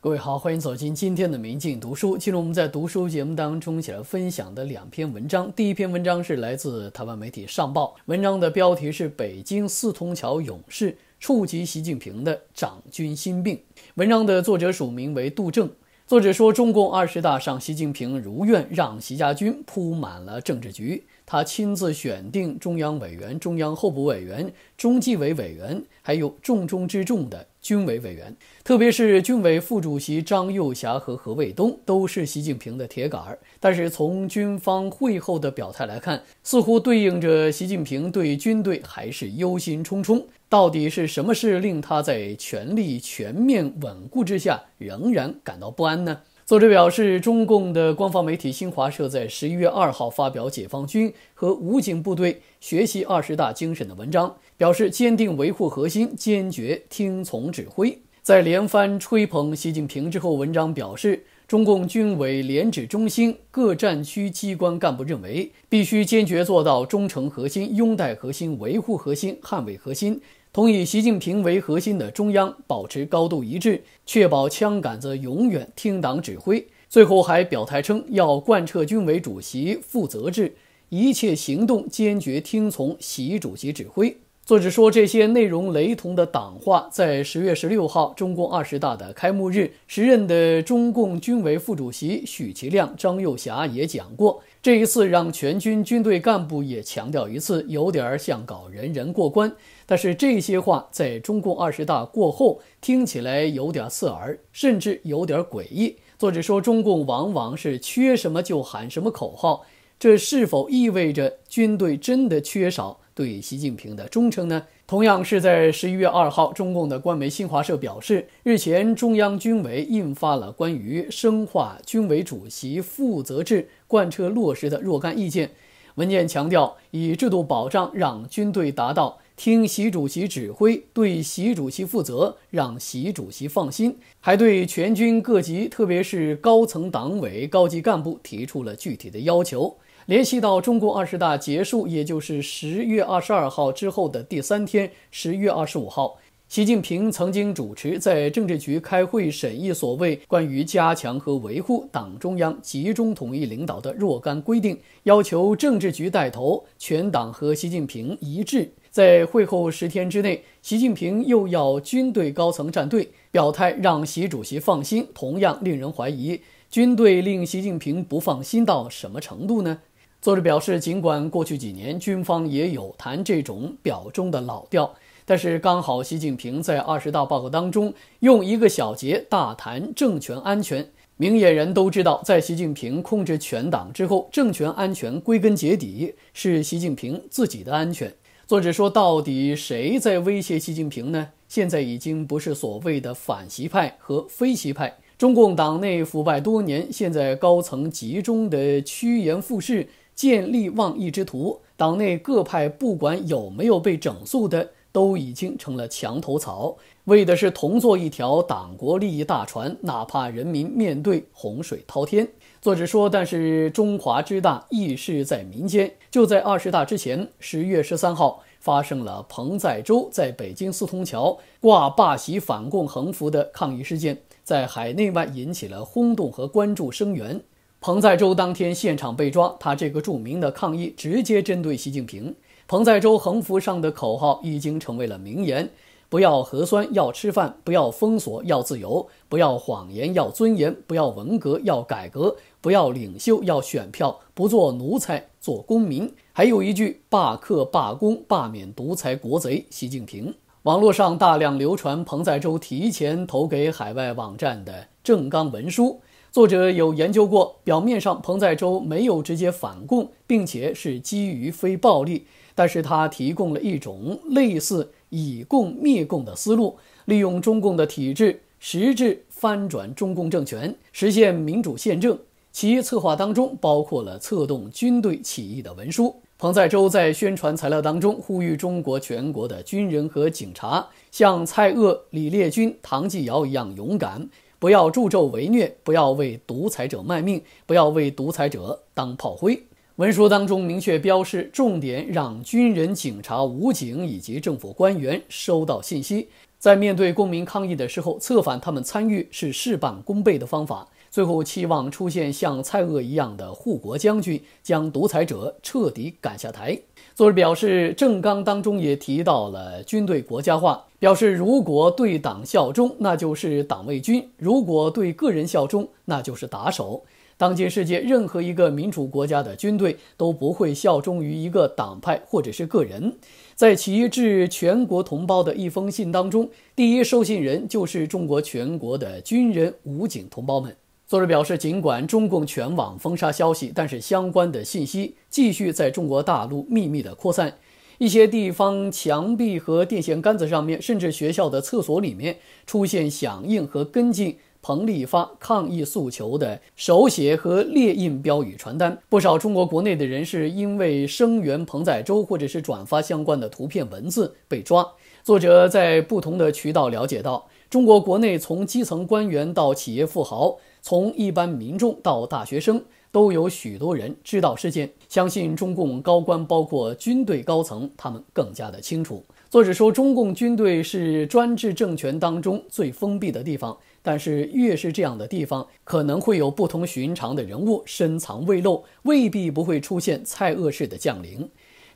各位好，欢迎走进今天的《明镜读书》。进入我们在读书节目当中，起来分享的两篇文章。第一篇文章是来自台湾媒体《上报》文章的标题是《北京四通桥勇士触及习近平的掌军心病》。文章的作者署名为杜正。作者说，中共二十大上，习近平如愿让习家军铺满了政治局。他亲自选定中央委员、中央候补委员、中纪委委员，还有重中之重的军委委员，特别是军委副主席张幼霞和何卫东都是习近平的铁杆儿。但是从军方会后的表态来看，似乎对应着习近平对军队还是忧心忡忡。到底是什么事令他在权力全面稳固之下仍然感到不安呢？作者表示，中共的官方媒体新华社在十一月二号发表解放军和武警部队学习二十大精神的文章，表示坚定维护核心，坚决听从指挥。在连番吹捧习近平之后，文章表示，中共军委联指中心各战区机关干部认为，必须坚决做到忠诚核心、拥戴核心、维护核心、捍卫核心。同以习近平为核心的中央保持高度一致，确保枪杆子永远听党指挥。最后还表态称，要贯彻军委主席负责制，一切行动坚决听从习主席指挥。作者说，这些内容雷同的党话，在十月十六号中共二十大的开幕日，时任的中共军委副主席许其亮、张又侠也讲过。这一次让全军军队干部也强调一次，有点像搞人人过关。但是这些话在中共二十大过后听起来有点刺耳，甚至有点诡异。作者说，中共往往是缺什么就喊什么口号，这是否意味着军队真的缺少对习近平的忠诚呢？同样是在十一月二号，中共的官媒新华社表示，日前中央军委印发了关于深化军委主席负责制贯彻落实的若干意见。文件强调，以制度保障让军队达到听习主席指挥、对习主席负责、让习主席放心，还对全军各级，特别是高层党委高级干部提出了具体的要求。联系到中共二十大结束，也就是十月二十二号之后的第三天，十月二十五号，习近平曾经主持在政治局开会审议所谓关于加强和维护党中央集中统一领导的若干规定，要求政治局带头，全党和习近平一致。在会后十天之内，习近平又要军队高层站队表态，让习主席放心，同样令人怀疑，军队令习近平不放心到什么程度呢？作者表示，尽管过去几年军方也有谈这种表中的老调，但是刚好习近平在二十大报告当中用一个小节大谈政权安全。明眼人都知道，在习近平控制全党之后，政权安全归根结底是习近平自己的安全。作者说，到底谁在威胁习近平呢？现在已经不是所谓的反习派和非习派。中共党内腐败多年，现在高层集中的趋炎附势。见利忘义之徒，党内各派不管有没有被整肃的，都已经成了墙头草，为的是同坐一条党国利益大船，哪怕人民面对洪水滔天。作者说，但是中华之大，义士在民间。就在二十大之前，十月十三号发生了彭在洲在北京四通桥挂罢席反共横幅的抗议事件，在海内外引起了轰动和关注声援。彭在洲当天现场被抓，他这个著名的抗议直接针对习近平。彭在洲横幅上的口号已经成为了名言：不要核酸，要吃饭；不要封锁，要自由；不要谎言，要尊严；不要文革，要改革；不要领袖，要选票；不做奴才，做公民。还有一句：罢课、罢工、罢免独裁国贼习近平。网络上大量流传彭在洲提前投给海外网站的政纲文书。作者有研究过，表面上彭再洲没有直接反共，并且是基于非暴力，但是他提供了一种类似以共灭共的思路，利用中共的体制实质翻转中共政权，实现民主宪政。其策划当中包括了策动军队起义的文书。彭再洲在宣传材料当中呼吁中国全国的军人和警察像蔡锷、李烈钧、唐继尧一样勇敢。不要助纣为虐，不要为独裁者卖命，不要为独裁者当炮灰。文书当中明确标示，重点让军人、警察、武警以及政府官员收到信息，在面对公民抗议的时候，策反他们参与是事半功倍的方法。最后期望出现像蔡锷一样的护国将军，将独裁者彻底赶下台。作者表示，正纲当中也提到了军队国家化，表示如果对党效忠，那就是党卫军；如果对个人效忠，那就是打手。当今世界任何一个民主国家的军队都不会效忠于一个党派或者是个人。在其致全国同胞的一封信当中，第一收信人就是中国全国的军人、武警同胞们。作者表示，尽管中共全网封杀消息，但是相关的信息继续在中国大陆秘密地扩散。一些地方墙壁和电线杆子上面，甚至学校的厕所里面，出现响应和跟进彭立发抗议诉求的手写和列印标语传单。不少中国国内的人士因为声援彭在洲或者是转发相关的图片文字被抓。作者在不同的渠道了解到，中国国内从基层官员到企业富豪。从一般民众到大学生，都有许多人知道事件。相信中共高官，包括军队高层，他们更加的清楚。作者说，中共军队是专制政权当中最封闭的地方，但是越是这样的地方，可能会有不同寻常的人物深藏未露，未必不会出现蔡锷式的降临。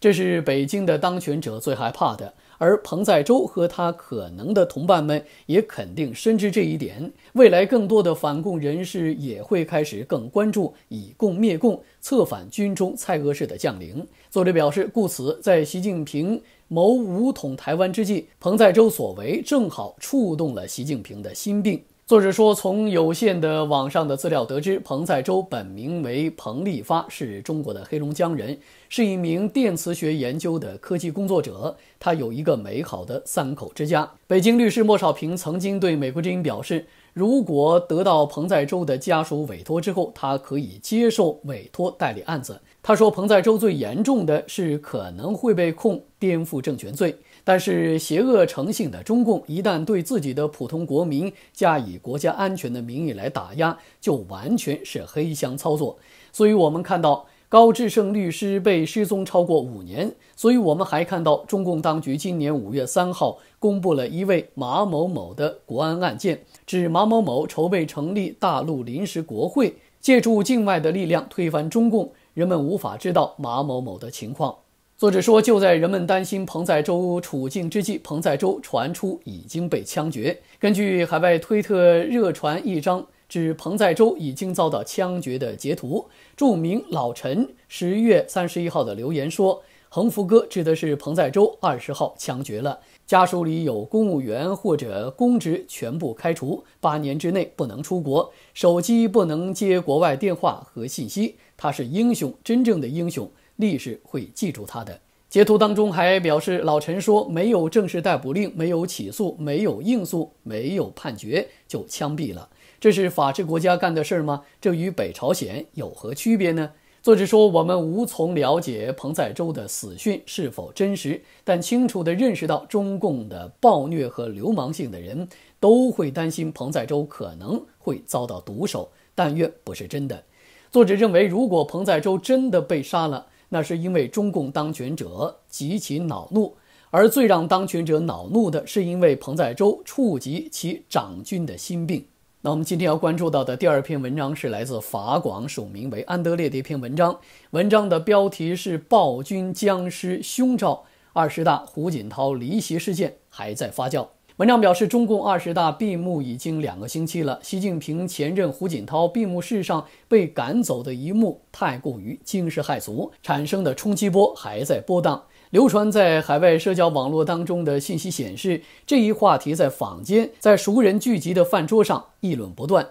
这是北京的当权者最害怕的。而彭在洲和他可能的同伴们也肯定深知这一点。未来更多的反共人士也会开始更关注以共灭共、策反军中蔡锷式的将领。作者表示，故此，在习近平谋武统台湾之际，彭在洲所为正好触动了习近平的心病。作者说，从有限的网上的资料得知，彭在洲本名为彭立发，是中国的黑龙江人，是一名电磁学研究的科技工作者。他有一个美好的三口之家。北京律师莫少平曾经对美国之音表示，如果得到彭在洲的家属委托之后，他可以接受委托代理案子。他说，彭在洲最严重的是可能会被控颠覆政权罪。但是邪恶成性的中共一旦对自己的普通国民加以国家安全的名义来打压，就完全是黑箱操作。所以我们看到高志胜律师被失踪超过五年，所以我们还看到中共当局今年五月三号公布了一位马某某的国安案件，指马某某筹备成立大陆临时国会，借助境外的力量推翻中共，人们无法知道马某某的情况。作者说，就在人们担心彭在州处境之际，彭在州传出已经被枪决。根据海外推特热传一张指彭在州已经遭到枪决的截图，著名老陈十一月三十一号的留言说：“横幅哥指的是彭在州，二十号枪决了。家属里有公务员或者公职，全部开除，八年之内不能出国，手机不能接国外电话和信息。他是英雄，真正的英雄。”历史会记住他的。截图当中还表示，老陈说没有正式逮捕令，没有起诉，没有应诉，没有判决就枪毙了。这是法治国家干的事吗？这与北朝鲜有何区别呢？作者说，我们无从了解彭在洲的死讯是否真实，但清楚地认识到中共的暴虐和流氓性的人，都会担心彭在洲可能会遭到毒手。但愿不是真的。作者认为，如果彭在洲真的被杀了，那是因为中共当权者极其恼怒，而最让当权者恼怒的是因为彭在洲触及其长军的心病。那我们今天要关注到的第二篇文章是来自法广署名为安德烈的一篇文章，文章的标题是《暴君僵尸凶兆》，二十大胡锦涛离席事件还在发酵。文章表示，中共二十大闭幕已经两个星期了。习近平前任胡锦涛闭幕式上被赶走的一幕太过于惊世骇俗，产生的冲击波还在波荡。流传在海外社交网络当中的信息显示，这一话题在坊间，在熟人聚集的饭桌上议论不断。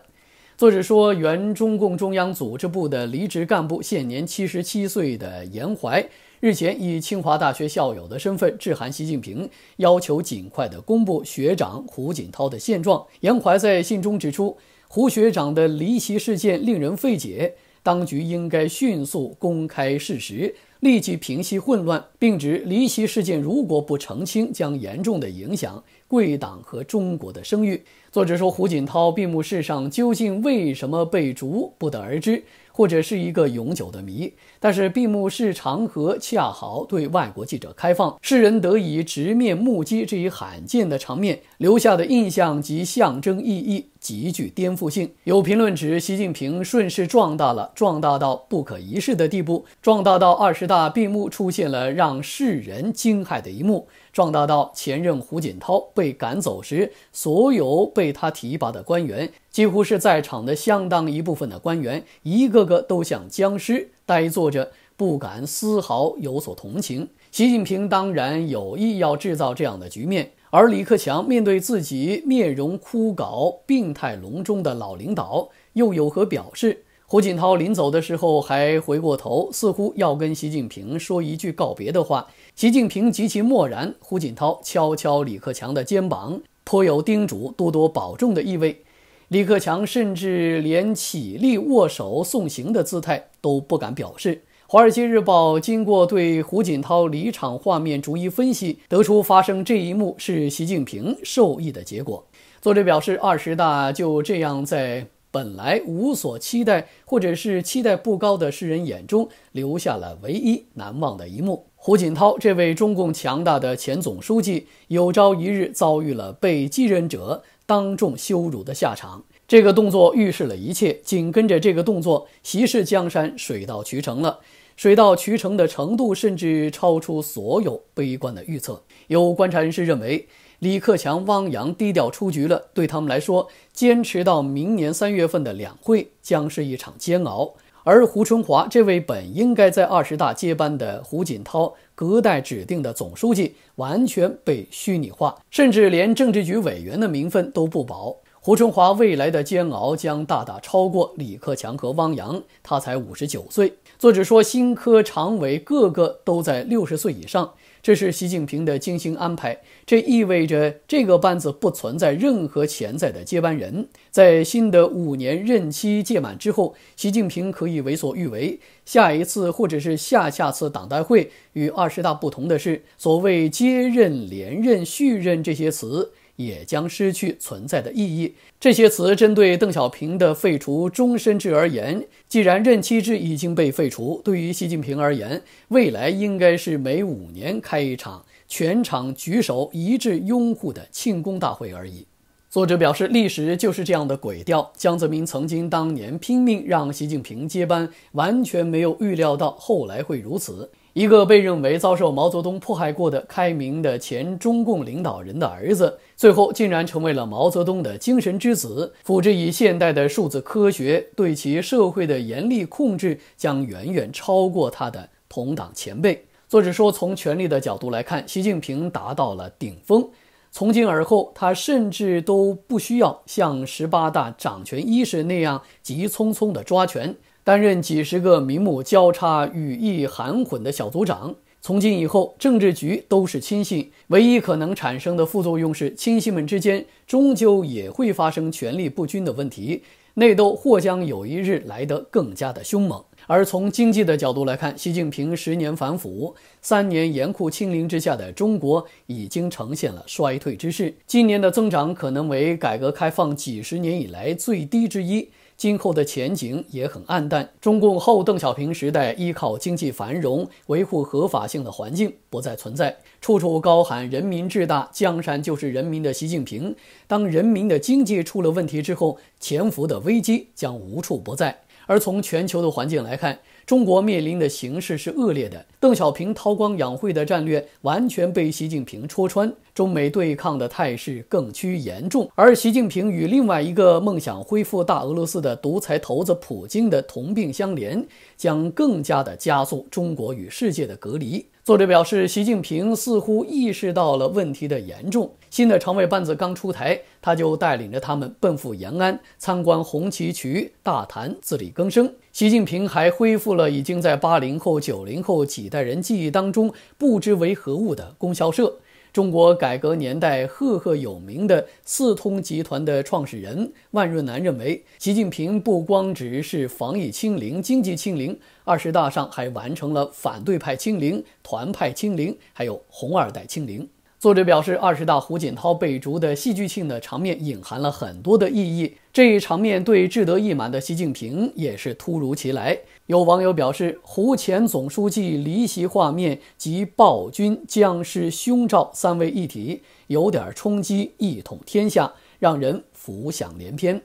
作者说，原中共中央组织部的离职干部，现年七十七岁的严怀。日前，以清华大学校友的身份致函习近平，要求尽快的公布学长胡锦涛的现状。杨怀在信中指出，胡学长的离奇事件令人费解，当局应该迅速公开事实，立即平息混乱，并指离奇事件如果不澄清，将严重的影响贵党和中国的声誉。作者说，胡锦涛闭幕式上究竟为什么被逐，不得而知。或者是一个永久的谜，但是闭幕式长河恰好对外国记者开放，世人得以直面目击这一罕见的场面留下的印象及象征意义。极具颠覆性。有评论指，习近平顺势壮大了，壮大到不可一世的地步，壮大到二十大闭幕出现了让世人惊骇的一幕，壮大到前任胡锦涛被赶走时，所有被他提拔的官员几乎是在场的相当一部分的官员，一个个都像僵尸呆坐着，不敢丝毫有所同情。习近平当然有意要制造这样的局面。而李克强面对自己面容枯槁、病态隆中的老领导，又有何表示？胡锦涛临走的时候还回过头，似乎要跟习近平说一句告别的话。习近平极其漠然。胡锦涛敲敲李克强的肩膀，颇有叮嘱多多保重的意味。李克强甚至连起立握手送行的姿态都不敢表示。《华尔街日报》经过对胡锦涛离场画面逐一分析，得出发生这一幕是习近平授意的结果。作者表示，二十大就这样在本来无所期待或者是期待不高的世人眼中，留下了唯一难忘的一幕。胡锦涛这位中共强大的前总书记，有朝一日遭遇了被继任者当众羞辱的下场。这个动作预示了一切，紧跟着这个动作，习氏江山水到渠成了。水到渠成的程度，甚至超出所有悲观的预测。有观察人士认为，李克强、汪洋低调出局了，对他们来说，坚持到明年三月份的两会将是一场煎熬。而胡春华这位本应该在二十大接班的胡锦涛隔代指定的总书记，完全被虚拟化，甚至连政治局委员的名分都不保。胡春华未来的煎熬将大大超过李克强和汪洋，他才五十九岁。作者说，新科常委个个都在六十岁以上，这是习近平的精心安排。这意味着这个班子不存在任何潜在的接班人。在新的五年任期届满之后，习近平可以为所欲为。下一次或者是下下次党代会与二十大不同的是，所谓接任、连任、续任这些词。也将失去存在的意义。这些词针对邓小平的废除终身制而言，既然任期制已经被废除，对于习近平而言，未来应该是每五年开一场全场举手一致拥护的庆功大会而已。作者表示，历史就是这样的鬼调。江泽民曾经当年拼命让习近平接班，完全没有预料到后来会如此。一个被认为遭受毛泽东迫害过的开明的前中共领导人的儿子。最后竟然成为了毛泽东的精神之子。辅之以现代的数字科学，对其社会的严厉控制将远远超过他的同党前辈。作者说，从权力的角度来看，习近平达到了顶峰。从今而后，他甚至都不需要像十八大掌权伊始那样急匆匆地抓权，担任几十个名目交叉、语义含混的小组长。从今以后，政治局都是亲信，唯一可能产生的副作用是亲信们之间终究也会发生权力不均的问题，内斗或将有一日来得更加的凶猛。而从经济的角度来看，习近平十年反腐、三年严酷清零之下的中国已经呈现了衰退之势，今年的增长可能为改革开放几十年以来最低之一。今后的前景也很暗淡。中共后邓小平时代依靠经济繁荣维护合法性的环境不再存在，处处高喊“人民至大，江山就是人民”的习近平，当人民的经济出了问题之后，潜伏的危机将无处不在。而从全球的环境来看，中国面临的形势是恶劣的，邓小平韬光养晦的战略完全被习近平戳穿，中美对抗的态势更趋严重，而习近平与另外一个梦想恢复大俄罗斯的独裁头子普京的同病相怜，将更加的加速中国与世界的隔离。作者表示，习近平似乎意识到了问题的严重，新的常委班子刚出台，他就带领着他们奔赴延安，参观红旗渠，大谈自力更生。习近平还恢复了已经在八零后、九零后几代人记忆当中不知为何物的供销社。中国改革年代赫赫有名的四通集团的创始人万润南认为，习近平不光只是防疫清零、经济清零，二十大上还完成了反对派清零、团派清零，还有红二代清零。作者表示，二十大胡锦涛被逐的戏剧性的场面隐含了很多的意义。这一场面对志得意满的习近平也是突如其来。有网友表示，胡前总书记离席画面及暴君僵尸凶罩三位一体，有点冲击一统天下，让人浮想联翩。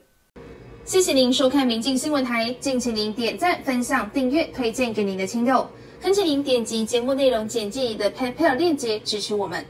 谢谢您收看明镜新闻台，敬请您点赞、分享、订阅、推荐给您的亲友，恳请您点击节目内容简介里的 PayPal 链接支持我们。